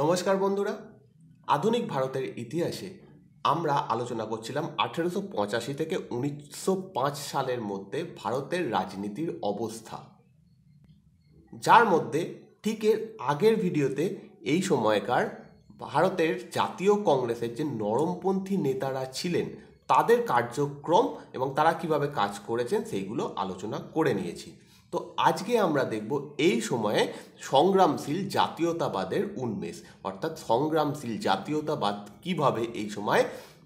নমস্কার বন্ধুরা আধুনিক ভারতের ইতিহাসে আমরা আলোচনা করছিলাম আঠেরোশো পঁচাশি থেকে উনিশশো সালের মধ্যে ভারতের রাজনীতির অবস্থা যার মধ্যে ঠিক এর আগের ভিডিওতে এই সময়কার ভারতের জাতীয় কংগ্রেসের যে নরমপন্থী নেতারা ছিলেন তাদের কার্যক্রম এবং তারা কিভাবে কাজ করেছেন সেইগুলো আলোচনা করে নিয়েছি তো আজকে আমরা দেখব এই সময়ে সংগ্রামশীল জাতীয়তাবাদের উন্মেষ অর্থাৎ সংগ্রামশীল জাতীয়তাবাদ কিভাবে এই সময়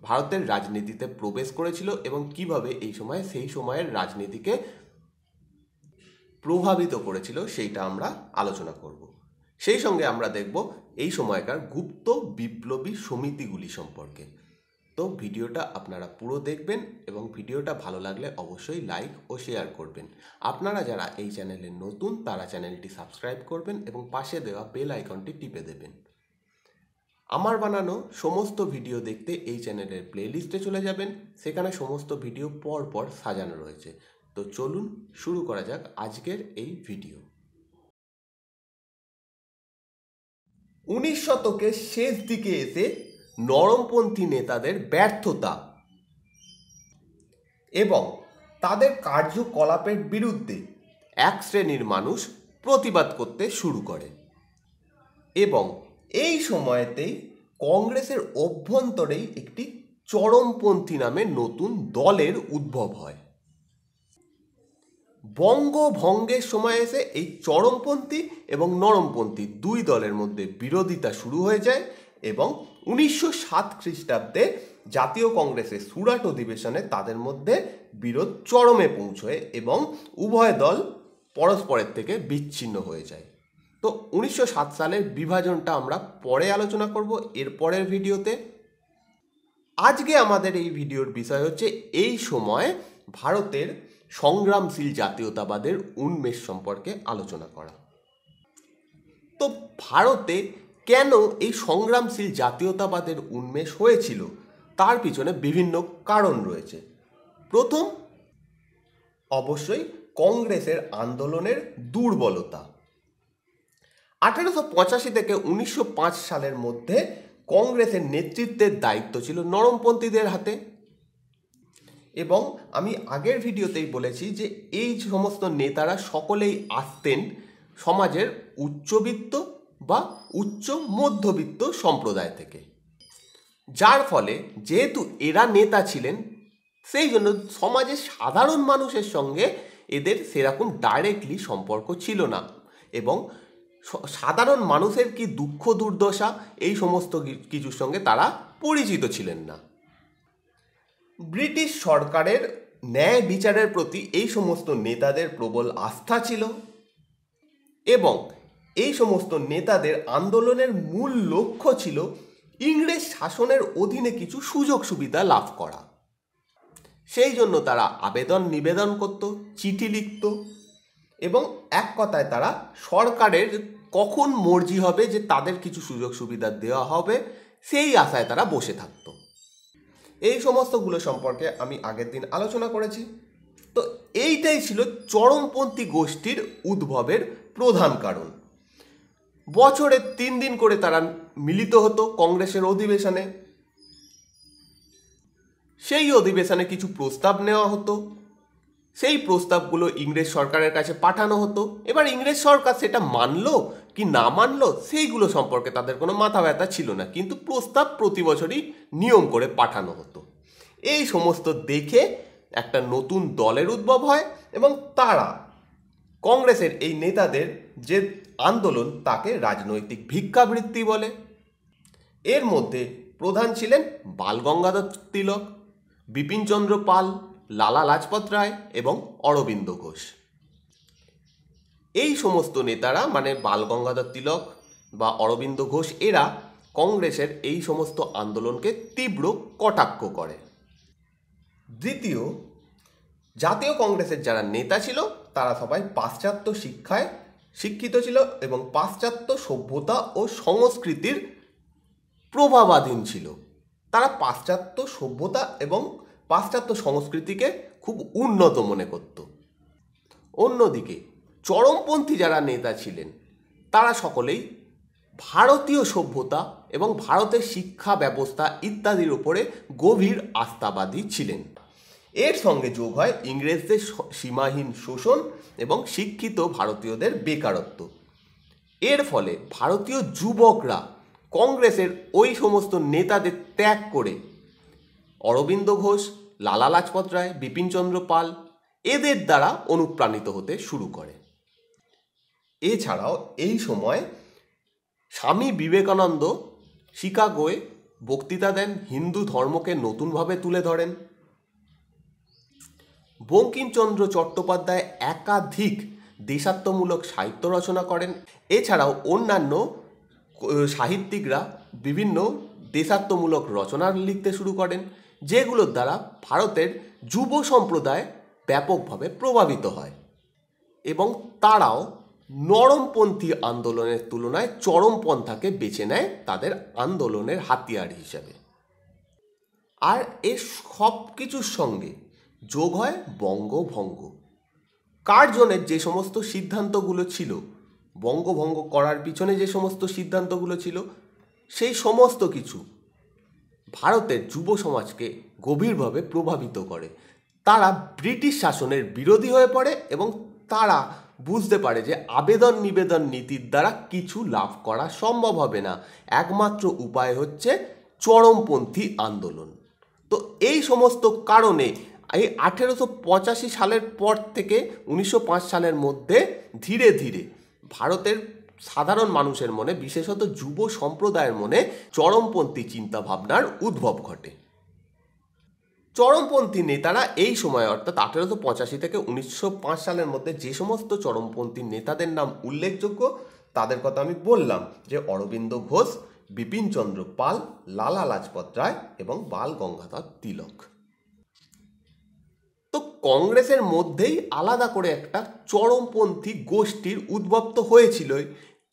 ভারতের রাজনীতিতে প্রবেশ করেছিল এবং কিভাবে এই সময় সেই সময়ের রাজনীতিকে প্রভাবিত করেছিল সেইটা আমরা আলোচনা করব সেই সঙ্গে আমরা দেখব এই সময়কার গুপ্ত বিপ্লবী সমিতিগুলি সম্পর্কে তো ভিডিওটা আপনারা পুরো দেখবেন এবং ভিডিওটা ভালো লাগলে অবশ্যই লাইক ও শেয়ার করবেন আপনারা যারা এই চ্যানেলে নতুন তারা চ্যানেলটি সাবস্ক্রাইব করবেন এবং পাশে দেওয়া বেল আইকনটি টিপে দেবেন আমার বানানো সমস্ত ভিডিও দেখতে এই চ্যানেলের প্লেলিস্টে চলে যাবেন সেখানে সমস্ত ভিডিও পর পর সাজানো রয়েছে তো চলুন শুরু করা যাক আজকের এই ভিডিও উনিশ শতকের শেষ দিকে এসে নরমপন্থী নেতাদের ব্যর্থতা এবং তাদের কার্যকলাপের বিরুদ্ধে এক শ্রেণীর মানুষ প্রতিবাদ করতে শুরু করে এবং এই সময়তেই কংগ্রেসের অভ্যন্তরেই একটি চরমপন্থী নামে নতুন দলের উদ্ভব হয় বঙ্গভঙ্গের সময় এসে এই চরমপন্থী এবং নরমপন্থী দুই দলের মধ্যে বিরোধিতা শুরু হয়ে যায় এবং উনিশশো সাত খ্রিস্টাব্দে জাতীয় কংগ্রেসের সুরাট অধিবেশনে তাদের মধ্যে বিরোধ চরমে পৌঁছয় এবং উভয় দল পরস্পরের থেকে বিচ্ছিন্ন হয়ে যায় তো উনিশশো সাত সালের বিভাজনটা আমরা পরে আলোচনা করব এর পরের ভিডিওতে আজকে আমাদের এই ভিডিওর বিষয় হচ্ছে এই সময় ভারতের সংগ্রামশীল জাতীয়তাবাদের উন্মেষ সম্পর্কে আলোচনা করা তো ভারতে কেন এই সংগ্রামশীল জাতীয়তাবাদের উন্মেষ হয়েছিল তার পিছনে বিভিন্ন কারণ রয়েছে প্রথম অবশ্যই কংগ্রেসের আন্দোলনের দুর্বলতা আঠেরোশো পঁচাশি থেকে উনিশশো সালের মধ্যে কংগ্রেসের নেতৃত্বের দায়িত্ব ছিল নরমপন্থীদের হাতে এবং আমি আগের ভিডিওতেই বলেছি যে এই সমস্ত নেতারা সকলেই আসতেন সমাজের উচ্চবিত্ত বা উচ্চ মধ্যবিত্ত সম্প্রদায় থেকে যার ফলে যেহেতু এরা নেতা ছিলেন সেই জন্য সমাজে সাধারণ মানুষের সঙ্গে এদের সেরকম ডাইরেক্টলি সম্পর্ক ছিল না এবং সাধারণ মানুষের কি দুঃখ দুর্দশা এই সমস্ত কিছুর সঙ্গে তারা পরিচিত ছিলেন না ব্রিটিশ সরকারের ন্যায় বিচারের প্রতি এই সমস্ত নেতাদের প্রবল আস্থা ছিল এবং এই সমস্ত নেতাদের আন্দোলনের মূল লক্ষ্য ছিল ইংরেজ শাসনের অধীনে কিছু সুযোগ সুবিধা লাভ করা সেই জন্য তারা আবেদন নিবেদন করত চিঠি লিখত এবং এক কথায় তারা সরকারের কখন মর্জি হবে যে তাদের কিছু সুযোগ সুবিধা দেওয়া হবে সেই আশায় তারা বসে থাকত এই সমস্তগুলো সম্পর্কে আমি আগের দিন আলোচনা করেছি তো এইটাই ছিল চরমপন্থী গোষ্ঠীর উদ্ভবের প্রধান কারণ বছরে তিন দিন করে তারা মিলিত হতো কংগ্রেসের অধিবেশনে সেই অধিবেশনে কিছু প্রস্তাব নেওয়া হতো সেই প্রস্তাবগুলো ইংরেজ সরকারের কাছে পাঠানো হতো এবার ইংরেজ সরকার সেটা মানল কি না মানলো সেইগুলো সম্পর্কে তাদের কোনো মাথা ব্যথা ছিল না কিন্তু প্রস্তাব প্রতি বছরই নিয়ম করে পাঠানো হতো এই সমস্ত দেখে একটা নতুন দলের উদ্ভব হয় এবং তারা কংগ্রেসের এই নেতাদের যে আন্দোলন তাকে রাজনৈতিক ভিক্ষাবৃত্তি বলে এর মধ্যে প্রধান ছিলেন বাল গঙ্গাধর তিলক বিপিনচন্দ্র পাল লালা লাজপত রায় এবং অরবিন্দ ঘোষ এই সমস্ত নেতারা মানে বাল গঙ্গাধর তিলক বা অরবিন্দ ঘোষ এরা কংগ্রেসের এই সমস্ত আন্দোলনকে তীব্র কটাক্ষ করে দ্বিতীয় জাতীয় কংগ্রেসের যারা নেতা ছিল তারা সবাই পাশ্চাত্য শিক্ষায় শিক্ষিত ছিল এবং পাশ্চাত্য সভ্যতা ও সংস্কৃতির প্রভাবাধীন ছিল তারা পাশ্চাত্য সভ্যতা এবং পাশ্চাত্য সংস্কৃতিকে খুব উন্নত মনে করত অন্যদিকে চরমপন্থী যারা নেতা ছিলেন তারা সকলেই ভারতীয় সভ্যতা এবং ভারতের শিক্ষা ব্যবস্থা ইত্যাদির উপরে গভীর আস্থাবাদী ছিলেন এর সঙ্গে যোগ হয় ইংরেজদের সীমাহীন শোষণ এবং শিক্ষিত ভারতীয়দের বেকারত্ব এর ফলে ভারতীয় যুবকরা কংগ্রেসের ওই সমস্ত নেতাদের ত্যাগ করে অরবিন্দ ঘোষ লালা লাজপত রায় বিপিনচন্দ্র পাল এদের দ্বারা অনুপ্রাণিত হতে শুরু করে এছাড়াও এই সময় স্বামী বিবেকানন্দ শিকাগোয় বক্তৃতা দেন হিন্দু ধর্মকে নতুনভাবে তুলে ধরেন বঙ্কিমচন্দ্র চট্টোপাধ্যায় একাধিক দেশাত্মমূলক সাহিত্য রচনা করেন এছাড়াও অন্যান্য সাহিত্যিকরা বিভিন্ন দেশাত্মমূলক রচনা লিখতে শুরু করেন যেগুলোর দ্বারা ভারতের যুব সম্প্রদায় ব্যাপকভাবে প্রভাবিত হয় এবং তারাও নরমপন্থী আন্দোলনের তুলনায় চরমপন্থাকে বেছে নেয় তাদের আন্দোলনের হাতিয়ার হিসেবে আর এ সব কিছুর সঙ্গে যোগ হয় বঙ্গভঙ্গ কার্জনের যে সমস্ত সিদ্ধান্তগুলো ছিল বঙ্গভঙ্গ করার পিছনে যে সমস্ত সিদ্ধান্তগুলো ছিল সেই সমস্ত কিছু ভারতের যুব সমাজকে গভীরভাবে প্রভাবিত করে তারা ব্রিটিশ শাসনের বিরোধী হয়ে পড়ে এবং তারা বুঝতে পারে যে আবেদন নিবেদন নীতির দ্বারা কিছু লাভ করা সম্ভব হবে না একমাত্র উপায় হচ্ছে চরমপন্থী আন্দোলন তো এই সমস্ত কারণে এই আঠেরোশো পঁচাশি সালের পর থেকে উনিশশো সালের মধ্যে ধীরে ধীরে ভারতের সাধারণ মানুষের মনে বিশেষত যুব সম্প্রদায়ের মনে চরমপন্থী চিন্তাভাবনার উদ্ভব ঘটে চরমপন্থী নেতারা এই সময় অর্থাৎ আঠেরোশো পঁচাশি থেকে উনিশশো সালের মধ্যে যে সমস্ত চরমপন্থী নেতাদের নাম উল্লেখযোগ্য তাদের কথা আমি বললাম যে অরবিন্দ ঘোষ বিপিনচন্দ্র পাল লালা লাজপত রায় এবং বাল গঙ্গাধর তিলক কংগ্রেসের মধ্যেই আলাদা করে একটা চরমপন্থী গোষ্ঠীর উদ্ভব তো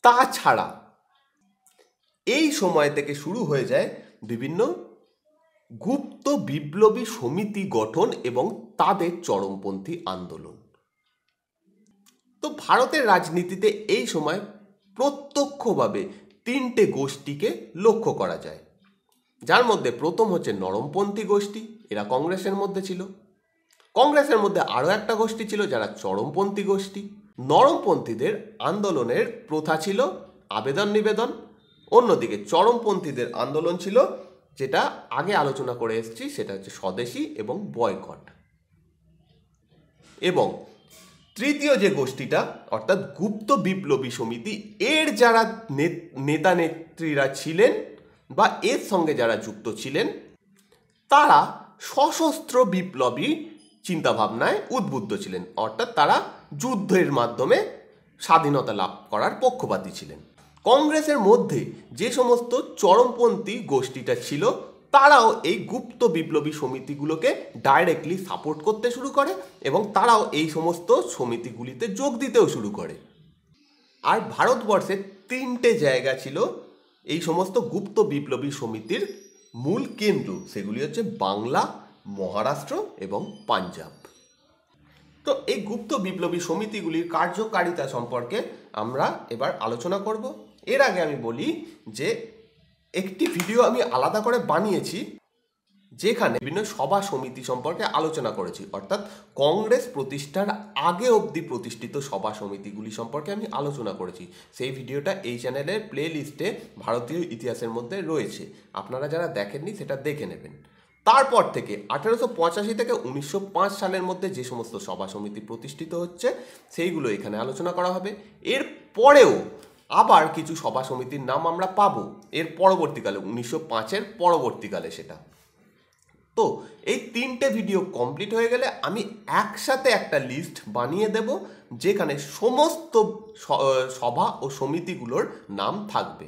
তাছাড়া এই সময় থেকে শুরু হয়ে যায় বিভিন্ন গুপ্ত বিপ্লবী সমিতি গঠন এবং তাদের চরমপন্থী আন্দোলন তো ভারতের রাজনীতিতে এই সময় প্রত্যক্ষভাবে তিনটে গোষ্ঠীকে লক্ষ্য করা যায় যার মধ্যে প্রথম হচ্ছে নরমপন্থী গোষ্ঠী এরা কংগ্রেসের মধ্যে ছিল কংগ্রেসের মধ্যে আরও একটা গোষ্ঠী ছিল যারা চরমপন্থী গোষ্ঠী নরমপন্থীদের আন্দোলনের প্রথা ছিল আবেদন নিবেদন অন্যদিকে চরমপন্থীদের আন্দোলন ছিল যেটা আগে আলোচনা করে এসেছি সেটা হচ্ছে স্বদেশী এবং বয়কট এবং তৃতীয় যে গোষ্ঠীটা অর্থাৎ গুপ্ত বিপ্লবী সমিতি এর যারা নেতা নেত্রীরা ছিলেন বা এর সঙ্গে যারা যুক্ত ছিলেন তারা সশস্ত্র বিপ্লবী চিন্তা ভাবনায় উদ্বুদ্ধ ছিলেন অর্থাৎ তারা যুদ্ধের মাধ্যমে স্বাধীনতা লাভ করার পক্ষপাতী ছিলেন কংগ্রেসের মধ্যে যে সমস্ত চরমপন্থী গোষ্ঠীটা ছিল তারাও এই গুপ্ত বিপ্লবী সমিতিগুলোকে ডাইরেক্টলি সাপোর্ট করতে শুরু করে এবং তারাও এই সমস্ত সমিতিগুলিতে যোগ দিতেও শুরু করে আর ভারতবর্ষের তিনটে জায়গা ছিল এই সমস্ত গুপ্ত বিপ্লবী সমিতির মূল কেন্দ্র সেগুলি হচ্ছে বাংলা মহারাষ্ট্র এবং পাঞ্জাব তো এই গুপ্ত বিপ্লবী সমিতিগুলির কার্যকারিতা সম্পর্কে আমরা এবার আলোচনা করব এর আগে আমি বলি যে একটি ভিডিও আমি আলাদা করে বানিয়েছি যেখানে বিভিন্ন সভা সমিতি সম্পর্কে আলোচনা করেছি অর্থাৎ কংগ্রেস প্রতিষ্ঠার আগে অবধি প্রতিষ্ঠিত সভা সমিতিগুলি সম্পর্কে আমি আলোচনা করেছি সেই ভিডিওটা এই চ্যানেলের প্লে লিস্টে ভারতীয় ইতিহাসের মধ্যে রয়েছে আপনারা যারা দেখেননি সেটা দেখে নেবেন তারপর থেকে আঠেরোশো পঁচাশি থেকে উনিশশো সালের মধ্যে যে সমস্ত সভা সমিতি প্রতিষ্ঠিত হচ্ছে সেইগুলো এখানে আলোচনা করা হবে এর পরেও আবার কিছু সভা সমিতির নাম আমরা পাবো এর পরবর্তীকালে উনিশশো পাঁচের পরবর্তীকালে সেটা তো এই তিনটে ভিডিও কমপ্লিট হয়ে গেলে আমি একসাথে একটা লিস্ট বানিয়ে দেব যেখানে সমস্ত সভা ও সমিতিগুলোর নাম থাকবে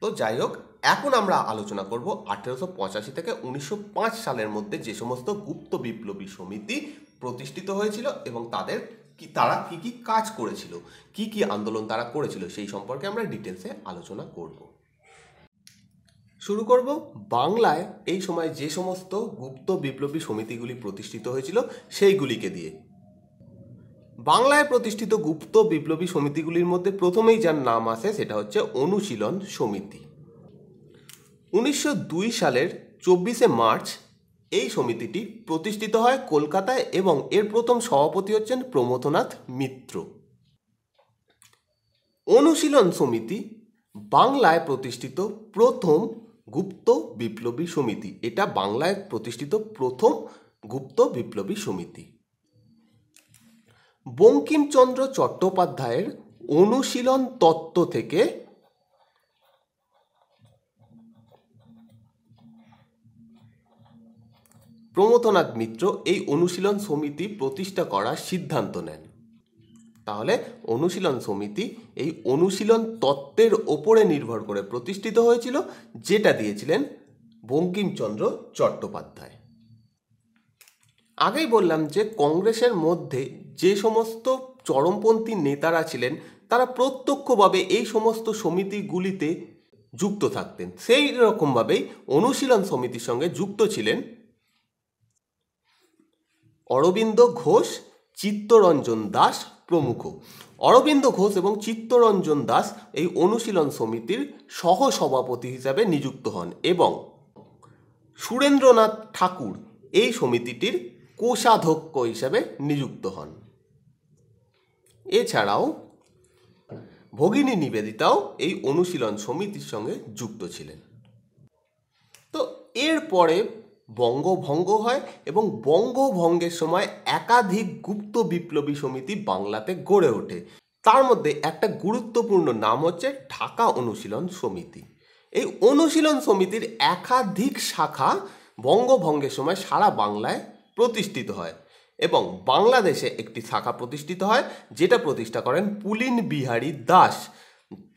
তো যাই হোক এখন আমরা আলোচনা করব আঠেরোশো পঁচাশি থেকে উনিশশো সালের মধ্যে যে সমস্ত গুপ্ত বিপ্লবী সমিতি প্রতিষ্ঠিত হয়েছিল এবং তাদের কি তারা কি কি কাজ করেছিল কি কি আন্দোলন তারা করেছিল সেই সম্পর্কে আমরা ডিটেলসে আলোচনা করব শুরু করব বাংলায় এই সময় যে সমস্ত গুপ্ত বিপ্লবী সমিতিগুলি প্রতিষ্ঠিত হয়েছিল সেইগুলিকে দিয়ে বাংলায় প্রতিষ্ঠিত গুপ্ত বিপ্লবী সমিতিগুলির মধ্যে প্রথমেই যার নাম আসে সেটা হচ্ছে অনুশীলন সমিতি উনিশশো সালের চব্বিশে মার্চ এই সমিতিটি প্রতিষ্ঠিত হয় কলকাতায় এবং এর প্রথম সভাপতি হচ্ছেন প্রমথনাথ মিত্র অনুশীলন সমিতি বাংলায় প্রতিষ্ঠিত প্রথম গুপ্ত বিপ্লবী সমিতি এটা বাংলায় প্রতিষ্ঠিত প্রথম গুপ্ত বিপ্লবী সমিতি বঙ্কিমচন্দ্র চট্টোপাধ্যায়ের অনুশীলন তত্ত্ব থেকে প্রমথনাথ মিত্র এই অনুশীলন সমিতি প্রতিষ্ঠা করার সিদ্ধান্ত নেন তাহলে অনুশীলন সমিতি এই অনুশীলন তত্ত্বের ওপরে নির্ভর করে প্রতিষ্ঠিত হয়েছিল যেটা দিয়েছিলেন বঙ্কিমচন্দ্র চট্টোপাধ্যায় আগেই বললাম যে কংগ্রেসের মধ্যে যে সমস্ত চরমপন্থী নেতারা ছিলেন তারা প্রত্যক্ষভাবে এই সমস্ত সমিতিগুলিতে যুক্ত থাকতেন সেই রকমভাবেই অনুশীলন সমিতির সঙ্গে যুক্ত ছিলেন অরবিন্দ ঘোষ চিত্তরঞ্জন দাস প্রমুখ অরবিন্দ ঘোষ এবং চিত্তরঞ্জন দাস এই অনুশীলন সমিতির সহ সভাপতি হিসাবে নিযুক্ত হন এবং সুরেন্দ্রনাথ ঠাকুর এই সমিতিটির কোষাধ্যক্ষ হিসাবে নিযুক্ত হন এছাড়াও ভগিনী নিবেদিতাও এই অনুশীলন সমিতির সঙ্গে যুক্ত ছিলেন তো এরপরে বঙ্গভঙ্গ হয় এবং বঙ্গভঙ্গের সময় একাধিক গুপ্ত বিপ্লবী সমিতি বাংলাতে গড়ে ওঠে তার মধ্যে একটা গুরুত্বপূর্ণ নাম হচ্ছে ঢাকা অনুশীলন সমিতি এই অনুশীলন সমিতির একাধিক শাখা বঙ্গভঙ্গের সময় সারা বাংলায় প্রতিষ্ঠিত হয় এবং বাংলাদেশে একটি শাখা প্রতিষ্ঠিত হয় যেটা প্রতিষ্ঠা করেন পুলিন বিহারী দাস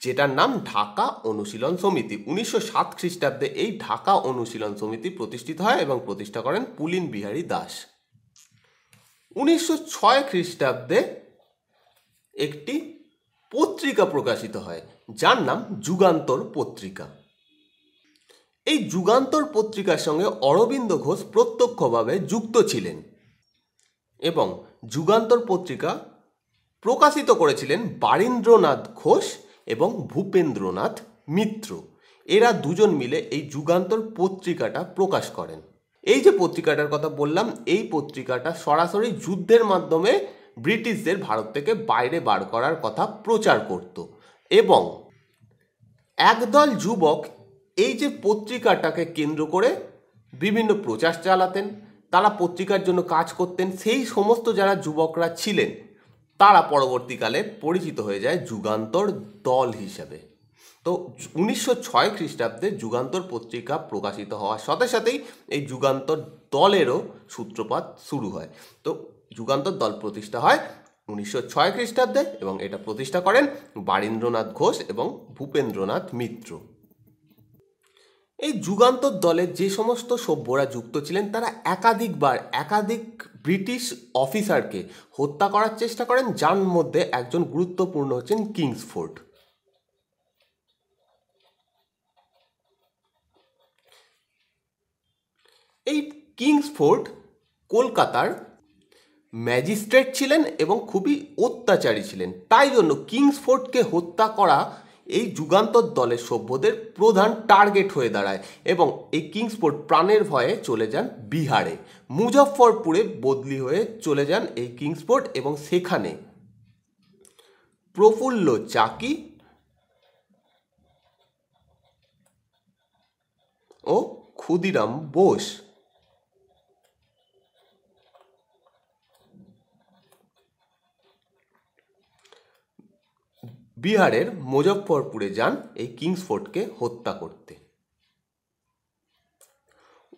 যেটার নাম ঢাকা অনুশীলন সমিতি উনিশশো সাত খ্রিস্টাব্দে এই ঢাকা অনুশীলন সমিতি প্রতিষ্ঠিত হয় এবং প্রতিষ্ঠা করেন পুলিন বিহারী দাস উনিশশো ছয় খ্রিস্টাব্দে একটি পত্রিকা প্রকাশিত হয় যার নাম যুগান্তর পত্রিকা এই যুগান্তর পত্রিকার সঙ্গে অরবিন্দ ঘোষ প্রত্যক্ষভাবে যুক্ত ছিলেন এবং যুগান্তর পত্রিকা প্রকাশিত করেছিলেন বারীন্দ্রনাথ ঘোষ এবং ভূপেন্দ্রনাথ মিত্র এরা দুজন মিলে এই যুগান্তর পত্রিকাটা প্রকাশ করেন এই যে পত্রিকাটার কথা বললাম এই পত্রিকাটা সরাসরি যুদ্ধের মাধ্যমে ব্রিটিশদের ভারত থেকে বাইরে বার করার কথা প্রচার করত এবং একদল যুবক এই যে পত্রিকাটাকে কেন্দ্র করে বিভিন্ন প্রচার চালাতেন তারা পত্রিকার জন্য কাজ করতেন সেই সমস্ত যারা যুবকরা ছিলেন তারা পরবর্তীকালে পরিচিত হয়ে যায় যুগান্তর দল হিসেবে তো উনিশশো ছয় খ্রিস্টাব্দে যুগান্তর পত্রিকা প্রকাশিত হওয়ার সাথে সাথেই এই যুগান্তর দলেরও সূত্রপাত শুরু হয় তো যুগান্তর দল প্রতিষ্ঠা হয় উনিশশো ছয় খ্রিস্টাব্দে এবং এটা প্রতিষ্ঠা করেন বারীন্দ্রনাথ ঘোষ এবং ভূপেন্দ্রনাথ মিত্র এই যুগান্তর দলের যে সমস্ত সভ্যরা যুক্ত ছিলেন তারা একাধিকবার একাধিক ব্রিটিশ অফিসারকে হত্যা করার চেষ্টা করেন যার মধ্যে একজন গুরুত্বপূর্ণ হচ্ছেন কিংসফোর্ড এই কিংসফোর্ড কলকাতার ম্যাজিস্ট্রেট ছিলেন এবং খুবই অত্যাচারী ছিলেন তাই জন্য কিংসফোর্ডকে হত্যা করা এই যুগান্তর দলের সভ্যদের প্রধান টার্গেট হয়ে দাঁড়ায় এবং এই কিংসফোর্ড প্রাণের ভয়ে চলে যান বিহারে মুজফ্ফরপুরে বদলি হয়ে চলে যান এই কিংসফোর্ড এবং সেখানে প্রফুল্ল চাকি ও ক্ষুদিরাম বোস বিহারের মুজফ্ফরপুরে যান এই কিংসফোর্টকে হত্যা করতে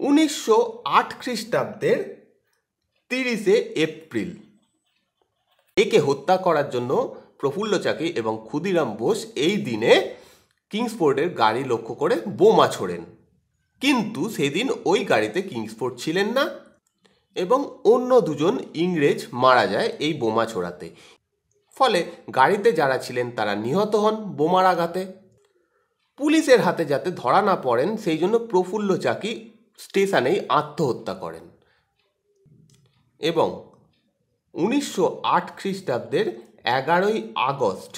উনিশশো আট খ্রিস্টাব্দের তিরিশে এপ্রিল একে হত্যা করার জন্য প্রফুল্ল চাকি এবং ক্ষুদিরাম বোস এই দিনে কিংসফোর্ডের গাড়ি লক্ষ্য করে বোমা ছোড়েন কিন্তু সেদিন ওই গাড়িতে কিংসফোর্ড ছিলেন না এবং অন্য দুজন ইংরেজ মারা যায় এই বোমা ছোড়াতে ফলে গাড়িতে যারা ছিলেন তারা নিহত হন বোমার আঘাতে পুলিশের হাতে যাতে ধরা না পড়েন সেই জন্য প্রফুল্ল চাকি স্টেশনেই আত্মহত্যা করেন এবং উনিশশো আট খ্রিস্টাব্দের এগারোই আগস্ট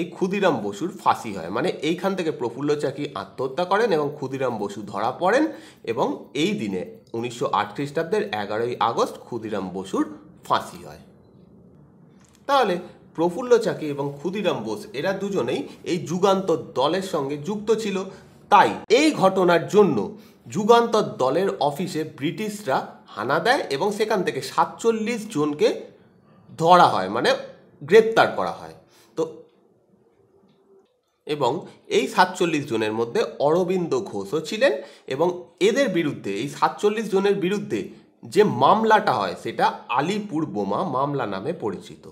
এই ক্ষুদিরাম বসুর ফাঁসি হয় মানে এইখান থেকে প্রফুল্ল চাকি আত্মহত্যা করেন এবং ক্ষুদিরাম বসু ধরা পড়েন এবং এই দিনে উনিশশো আট খ্রিস্টাব্দের এগারোই আগস্ট ক্ষুদিরাম বসুর ফাঁসি হয় তাহলে প্রফুল্ল চাকি এবং ক্ষুদিরাম বোস এরা দুজনেই এই যুগান্তর দলের সঙ্গে যুক্ত ছিল তাই এই ঘটনার জন্য যুগান্তর দলের অফিসে ব্রিটিশরা হানা দেয় এবং সেখান থেকে সাতচল্লিশ জনকে ধরা হয় মানে গ্রেপ্তার করা হয় তো এবং এই সাতচল্লিশ জনের মধ্যে অরবিন্দ ঘোষও ছিলেন এবং এদের বিরুদ্ধে এই সাতচল্লিশ জনের বিরুদ্ধে যে মামলাটা হয় সেটা আলিপুর বোমা মামলা নামে পরিচিত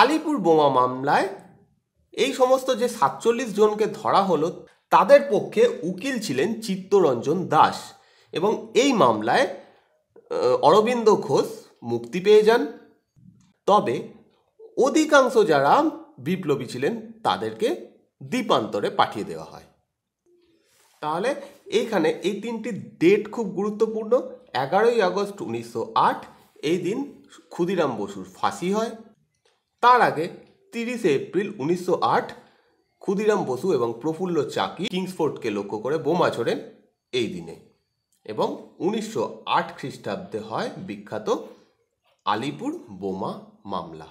আলিপুর বোমা মামলায় এই সমস্ত যে সাতচল্লিশ জনকে ধরা হলো তাদের পক্ষে উকিল ছিলেন চিত্তরঞ্জন দাস এবং এই মামলায় অরবিন্দ ঘোষ মুক্তি পেয়ে যান তবে অধিকাংশ যারা বিপ্লবী ছিলেন তাদেরকে দ্বীপান্তরে পাঠিয়ে দেওয়া হয় তাহলে এইখানে এই তিনটি ডেট খুব গুরুত্বপূর্ণ এগারোই আগস্ট উনিশশো এই দিন ক্ষুদিরাম বসুর ফাঁসি হয় তার আগে তিরিশে এপ্রিল উনিশশো আট ক্ষুদিরাম বসু এবং প্রফুল্ল চাকি কিংসফোর্ডকে লক্ষ্য করে বোমা ছোড়েন এই দিনে এবং উনিশশো আট খ্রিস্টাব্দে হয় বিখ্যাত আলিপুর বোমা মামলা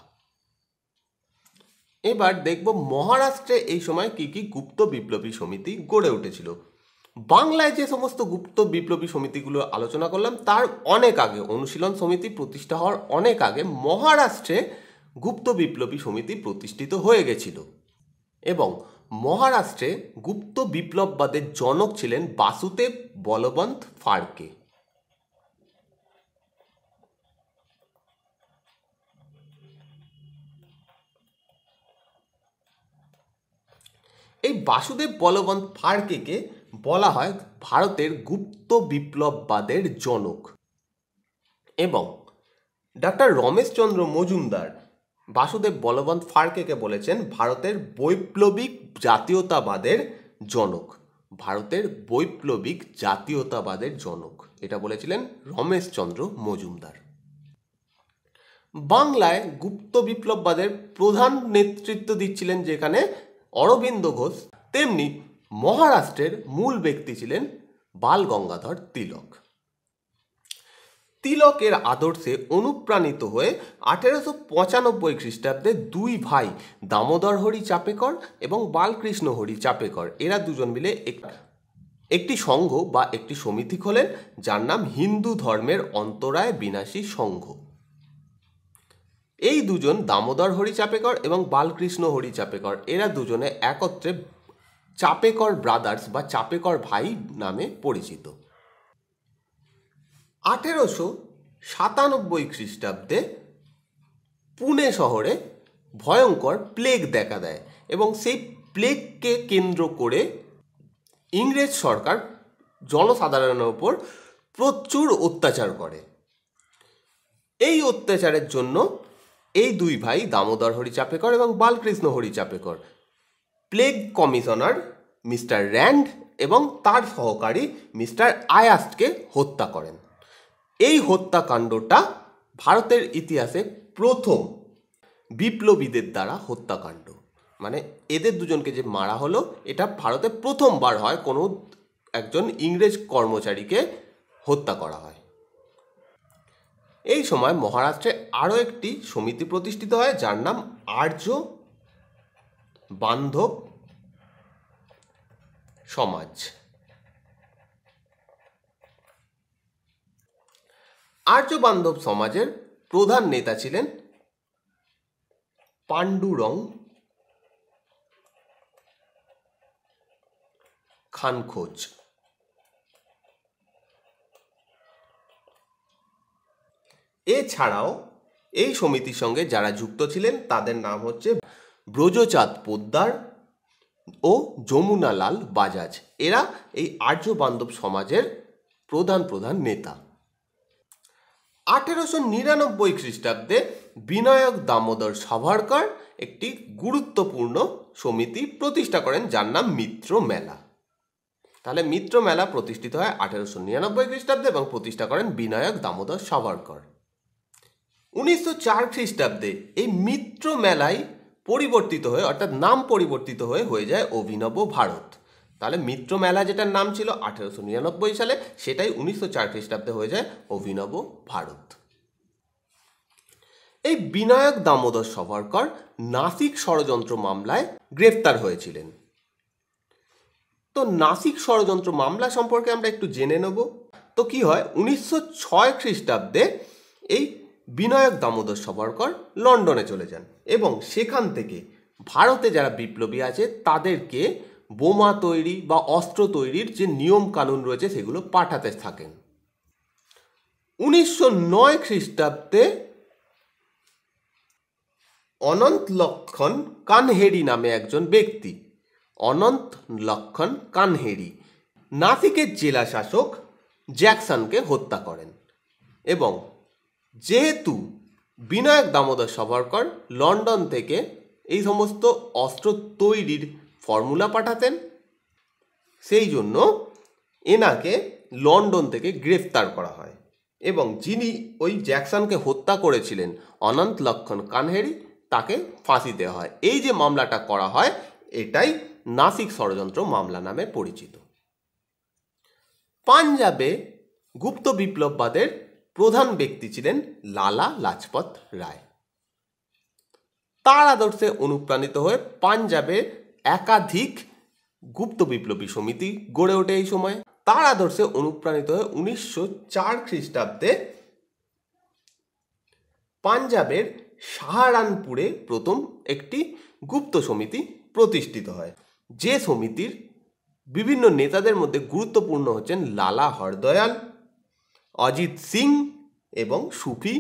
এবার দেখব মহারাষ্ট্রে এই সময় কি কি গুপ্ত বিপ্লবী সমিতি গড়ে উঠেছিল বাংলায় যে সমস্ত গুপ্ত বিপ্লবী সমিতিগুলো আলোচনা করলাম তার অনেক আগে অনুশীলন সমিতি প্রতিষ্ঠা হওয়ার অনেক আগে মহারাষ্ট্রে গুপ্ত বিপ্লবী সমিতি প্রতিষ্ঠিত হয়ে গেছিল এবং মহারাষ্ট্রে গুপ্ত বিপ্লববাদের জনক ছিলেন বাসুদেব বলবন্ত ফাড়কে এই বাসুদেব বলবন্ত ফাড়কেকে বলা হয় ভারতের গুপ্ত বিপ্লববাদের জনক এবং ডাক্তার রমেশচন্দ্র মজুমদার বাসুদেব বলবন্ত ফার্কেকে বলেছেন ভারতের বৈপ্লবিক জাতীয়তাবাদের জনক ভারতের বৈপ্লবিক জাতীয়তাবাদের জনক এটা বলেছিলেন রমেশচন্দ্র মজুমদার বাংলায় গুপ্ত বিপ্লববাদের প্রধান নেতৃত্ব দিচ্ছিলেন যেখানে অরবিন্দ ঘোষ তেমনি মহারাষ্ট্রের মূল ব্যক্তি ছিলেন বাল গঙ্গাধর তিলক তিলকের আদর্শে অনুপ্রাণিত হয়ে আঠেরোশো পঁচানব্বই খ্রিস্টাব্দে দুই ভাই দামোদর হরি চাপেকর এবং বালকৃষ্ণ হরি চাপেকর এরা দুজন মিলে একটি সংঘ বা একটি সমিতি খোলেন যার নাম হিন্দু ধর্মের অন্তরায় বিনাশী সংঘ এই দুজন দামোদর হরি চাপেকর এবং বালকৃষ্ণ হরি চাপেকর এরা দুজনে একত্রে চাপেকর ব্রাদার্স বা চাপেকর ভাই নামে পরিচিত আঠেরোশো সাতানব্বই খ্রিস্টাব্দে পুনে শহরে ভয়ঙ্কর প্লেগ দেখা দেয় এবং সেই প্লেগকে কেন্দ্র করে ইংরেজ সরকার জনসাধারণের ওপর প্রচুর অত্যাচার করে এই অত্যাচারের জন্য এই দুই ভাই দামোদর হরি চাপেকর এবং Balkrishna Hari Chapekar plague commissioner mister Rand এবং তার সহকারী মিস্টার আয়াস্টকে হত্যা করেন এই হত্যাকাণ্ডটা ভারতের ইতিহাসে প্রথম বিপ্লবীদের দ্বারা হত্যাকাণ্ড মানে এদের দুজনকে যে মারা হলো এটা ভারতে প্রথমবার হয় কোনো একজন ইংরেজ কর্মচারীকে হত্যা করা হয় এই সময় মহারাষ্ট্রে আরও একটি সমিতি প্রতিষ্ঠিত হয় যার নাম আর্য বান্ধব সমাজ আর্যবান্ধব সমাজের প্রধান নেতা ছিলেন পাণ্ডুরং খানখোজ এছাড়াও এই সমিতির সঙ্গে যারা যুক্ত ছিলেন তাদের নাম হচ্ছে ব্রজচাঁদ পোদ্দার ও যমুনালাল বাজাজ এরা এই আর্য বান্ধব সমাজের প্রধান প্রধান নেতা আঠেরোশো নিরানব্বই খ্রিস্টাব্দে বিনায়ক দামোদর সাভারকর একটি গুরুত্বপূর্ণ সমিতি প্রতিষ্ঠা করেন যার নাম মিত্র মেলা তাহলে মিত্র মেলা প্রতিষ্ঠিত হয় আঠেরোশো নিরানব্বই খ্রিস্টাব্দে এবং প্রতিষ্ঠা করেন বিনায়ক দামোদর সাভারকর উনিশশো চার খ্রিস্টাব্দে এই মিত্র মেলায় পরিবর্তিত হয়ে অর্থাৎ নাম পরিবর্তিত হয়ে হয়ে যায় অভিনব ভারত তাহলে মিত্র মেলা যেটার নাম ছিল আঠেরোশো নিরানব্বই সালে সেটাই উনিশশো চার খ্রিস্টাব্দে হয়ে যায় অভিনব ভারত এই বিনায়ক দামোদর সভারকর নাসিক ষড়যন্ত্র মামলায় গ্রেফতার হয়েছিলেন তো নাসিক ষড়যন্ত্র মামলা সম্পর্কে আমরা একটু জেনে নেব তো কি হয় উনিশশো ছয় খ্রিস্টাব্দে এই বিনায়ক দামোদর সভারকর লন্ডনে চলে যান এবং সেখান থেকে ভারতে যারা বিপ্লবী আছে তাদেরকে বোমা তৈরি বা অস্ত্র তৈরির যে নিয়ম কানুন রয়েছে সেগুলো পাঠাতে থাকেন উনিশশো নয় খ্রিস্টাব্দে অনন্ত লক্ষণ কানহেরি নামে একজন ব্যক্তি অনন্ত লক্ষণ কানহেরি নাসিকের জেলা শাসক জ্যাকসনকে হত্যা করেন এবং যেহেতু বিনায়ক দামোদর সভারকর লন্ডন থেকে এই সমস্ত অস্ত্র তৈরির ফর্মুলা পাঠাতেন সেই জন্য এনাকে লন্ডন থেকে গ্রেফতার করা হয় এবং যিনি ওই জ্যাকসনকে হত্যা করেছিলেন অনন্ত লক্ষণ কানহেরি তাকে ফাঁসি দেওয়া হয় এই যে মামলাটা করা হয় এটাই নাসিক ষড়যন্ত্র মামলা নামে পরিচিত পাঞ্জাবে গুপ্ত বিপ্লববাদের প্রধান ব্যক্তি ছিলেন লালা লাজপত রায় তার আদর্শে অনুপ্রাণিত হয়ে পাঞ্জাবে একাধিক গুপ্ত বিপ্লবী সমিতি গড়ে ওঠে এই সময় তার আদর্শে অনুপ্রাণিত হয়ে উনিশশো চার খ্রিস্টাব্দে পাঞ্জাবের সাহারানপুরে প্রথম একটি গুপ্ত সমিতি প্রতিষ্ঠিত হয় যে সমিতির বিভিন্ন নেতাদের মধ্যে গুরুত্বপূর্ণ হচ্ছেন লালা হরদয়াল অজিত সিং এবং সুফি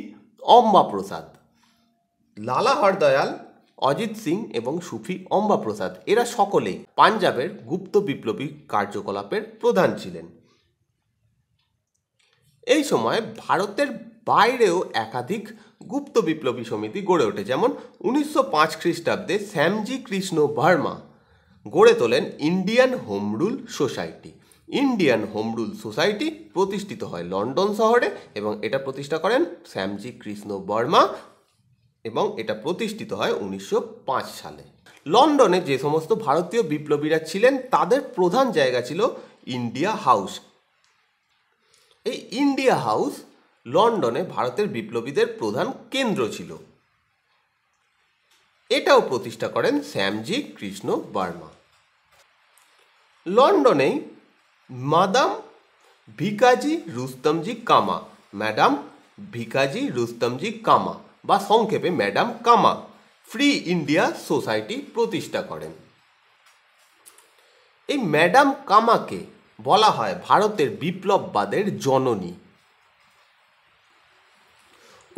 অম্বা প্রসাদ লালা হরদয়াল অজিত সিং এবং সুফি অম্বা প্রসাদ এরা সকলেই পাঞ্জাবের গুপ্ত বিপ্লবী কার্যকলাপের প্রধান ছিলেন এই সময় ভারতের বাইরেও একাধিক গুপ্ত বিপ্লবী সমিতি গড়ে ওঠে যেমন উনিশশো পাঁচ খ্রিস্টাব্দে শ্যামজি কৃষ্ণ ভার্মা গড়ে তোলেন Indian Home Rule Society Indian Home Rule Society প্রতিষ্ঠিত হয় লন্ডন শহরে এবং এটা প্রতিষ্ঠা করেন শ্যামজি কৃষ্ণ বর্মা এবং এটা প্রতিষ্ঠিত হয় উনিশশো সালে লন্ডনে যে সমস্ত ভারতীয় বিপ্লবীরা ছিলেন তাদের প্রধান জায়গা ছিল ইন্ডিয়া হাউস এই ইন্ডিয়া হাউস লন্ডনে ভারতের বিপ্লবীদের প্রধান কেন্দ্র ছিল এটাও প্রতিষ্ঠা করেন শ্যামজি কৃষ্ণ বার্মা লন্ডনেই মাদাম ভিকাজি রুস্তমজি কামা ম্যাডাম ভিকাজি রুস্তমজি কামা বা সংক্ষেপে ম্যাডাম কামা ফ্রি ইন্ডিয়া সোসাইটি প্রতিষ্ঠা করেন এই ম্যাডাম কামাকে বলা হয় ভারতের বিপ্লববাদের জননী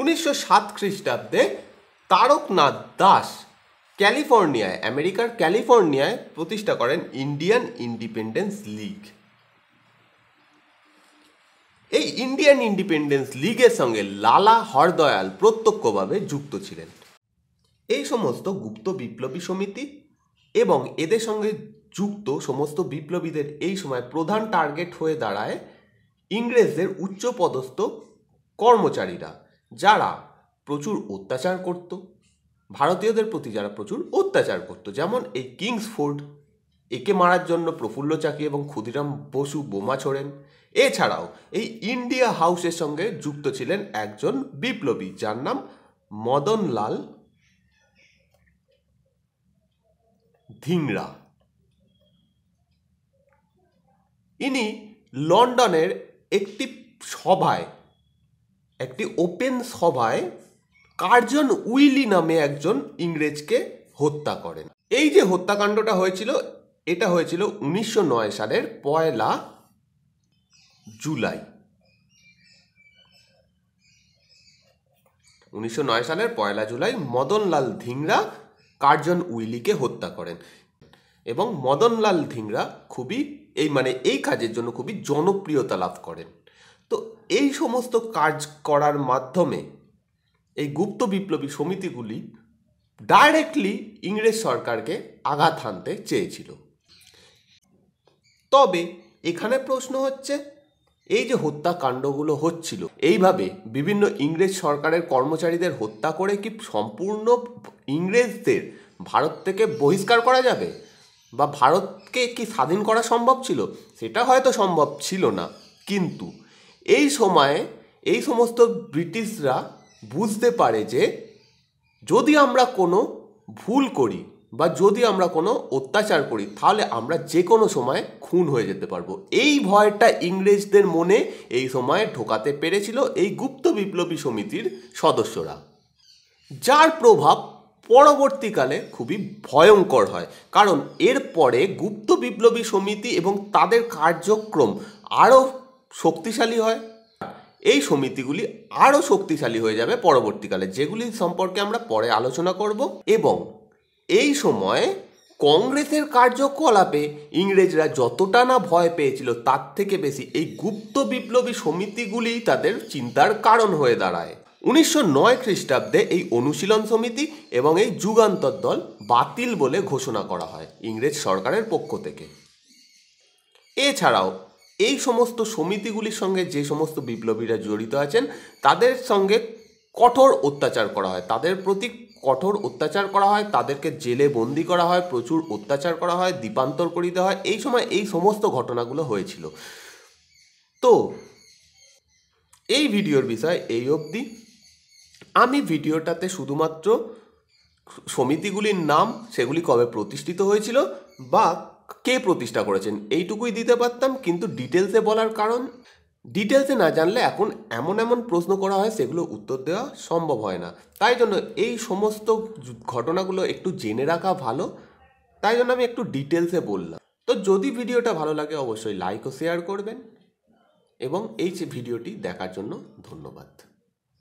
উনিশশো সাত খ্রিস্টাব্দে তারকনাথ দাস ক্যালিফোর্নিয়ায় আমেরিকার ক্যালিফোর্নিয়ায় প্রতিষ্ঠা করেন ইন্ডিয়ান ইন্ডিপেন্ডেন্স লিগ এই ইন্ডিয়ান ইন্ডিপেন্ডেন্স লিগের সঙ্গে লালা হরদয়াল প্রত্যক্ষভাবে যুক্ত ছিলেন এই সমস্ত গুপ্ত বিপ্লবী সমিতি এবং এদের সঙ্গে যুক্ত সমস্ত বিপ্লবীদের এই সময় প্রধান টার্গেট হয়ে দাঁড়ায় ইংরেজদের উচ্চপদস্থ কর্মচারীরা যারা প্রচুর অত্যাচার করত ভারতীয়দের প্রতি যারা প্রচুর অত্যাচার করত যেমন এই কিংস ফোর্ড একে মারার জন্য প্রফুল্ল চাকি এবং ক্ষুদিরাম বসু বোমা ছোড়েন এছাড়াও এই ইন্ডিয়া হাউসের সঙ্গে যুক্ত ছিলেন একজন বিপ্লবী যার নাম মদনলাল ধিংরা ইনি লন্ডনের একটি সভায় একটি ওপেন সভায় কার্জন উইলি নামে একজন ইংরেজকে হত্যা করেন এই যে হত্যাকাণ্ডটা হয়েছিল এটা হয়েছিল উনিশশো সালের পয়লা জুলাই উনিশশো সালের পয়লা জুলাই মদনলাল ধিংরা কার্জন উইলিকে হত্যা করেন এবং মদনলাল ধিংরা খুবই এই মানে এই কাজের জন্য খুবই জনপ্রিয়তা লাভ করেন তো এই সমস্ত কাজ করার মাধ্যমে এই গুপ্ত বিপ্লবী সমিতিগুলি ডাইরেক্টলি ইংরেজ সরকারকে আঘাত হানতে চেয়েছিল তবে এখানে প্রশ্ন হচ্ছে এই যে হত্যাকাণ্ডগুলো হচ্ছিল এইভাবে বিভিন্ন ইংরেজ সরকারের কর্মচারীদের হত্যা করে কি সম্পূর্ণ ইংরেজদের ভারত থেকে বহিষ্কার করা যাবে বা ভারতকে কি স্বাধীন করা সম্ভব ছিল সেটা হয়তো সম্ভব ছিল না কিন্তু এই সময়ে এই সমস্ত ব্রিটিশরা বুঝতে পারে যে যদি আমরা কোনো ভুল করি বা যদি আমরা কোনো অত্যাচার করি তাহলে আমরা যে কোনো সময় খুন হয়ে যেতে পারবো এই ভয়টা ইংরেজদের মনে এই সময় ঢোকাতে পেরেছিল এই গুপ্ত বিপ্লবী সমিতির সদস্যরা যার প্রভাব পরবর্তীকালে খুবই ভয়ঙ্কর হয় কারণ এরপরে গুপ্ত বিপ্লবী সমিতি এবং তাদের কার্যক্রম আরও শক্তিশালী হয় এই সমিতিগুলি আরও শক্তিশালী হয়ে যাবে পরবর্তীকালে যেগুলি সম্পর্কে আমরা পরে আলোচনা করব এবং এই সময় কংগ্রেসের কার্যকলাপে ইংরেজরা যতটা না ভয় পেয়েছিল তার থেকে বেশি এই গুপ্ত বিপ্লবী সমিতিগুলি তাদের চিন্তার কারণ হয়ে দাঁড়ায় উনিশশো নয় খ্রিস্টাব্দে এই অনুশীলন সমিতি এবং এই যুগান্তর দল বাতিল বলে ঘোষণা করা হয় ইংরেজ সরকারের পক্ষ থেকে এছাড়াও এই সমস্ত সমিতিগুলির সঙ্গে যে সমস্ত বিপ্লবীরা জড়িত আছেন তাদের সঙ্গে কঠোর অত্যাচার করা হয় তাদের প্রতি কঠোর অত্যাচার করা হয় তাদেরকে জেলে বন্দি করা হয় প্রচুর অত্যাচার করা হয় দীপান্তর করিতে হয় এই সময় এই সমস্ত ঘটনাগুলো হয়েছিল তো এই ভিডিওর বিষয় এই অবধি আমি ভিডিওটাতে শুধুমাত্র সমিতিগুলির নাম সেগুলি কবে প্রতিষ্ঠিত হয়েছিল বা কে প্রতিষ্ঠা করেছেন এইটুকুই দিতে পারতাম কিন্তু ডিটেলসে বলার কারণ ডিটেলসে না জানলে এখন এমন এমন প্রশ্ন করা হয় সেগুলো উত্তর দেওয়া সম্ভব হয় না তাই জন্য এই সমস্ত ঘটনাগুলো একটু জেনে রাখা ভালো তাই জন্য আমি একটু ডিটেলসে বললাম তো যদি ভিডিওটা ভালো লাগে অবশ্যই লাইক ও শেয়ার করবেন এবং এই ভিডিওটি দেখার জন্য ধন্যবাদ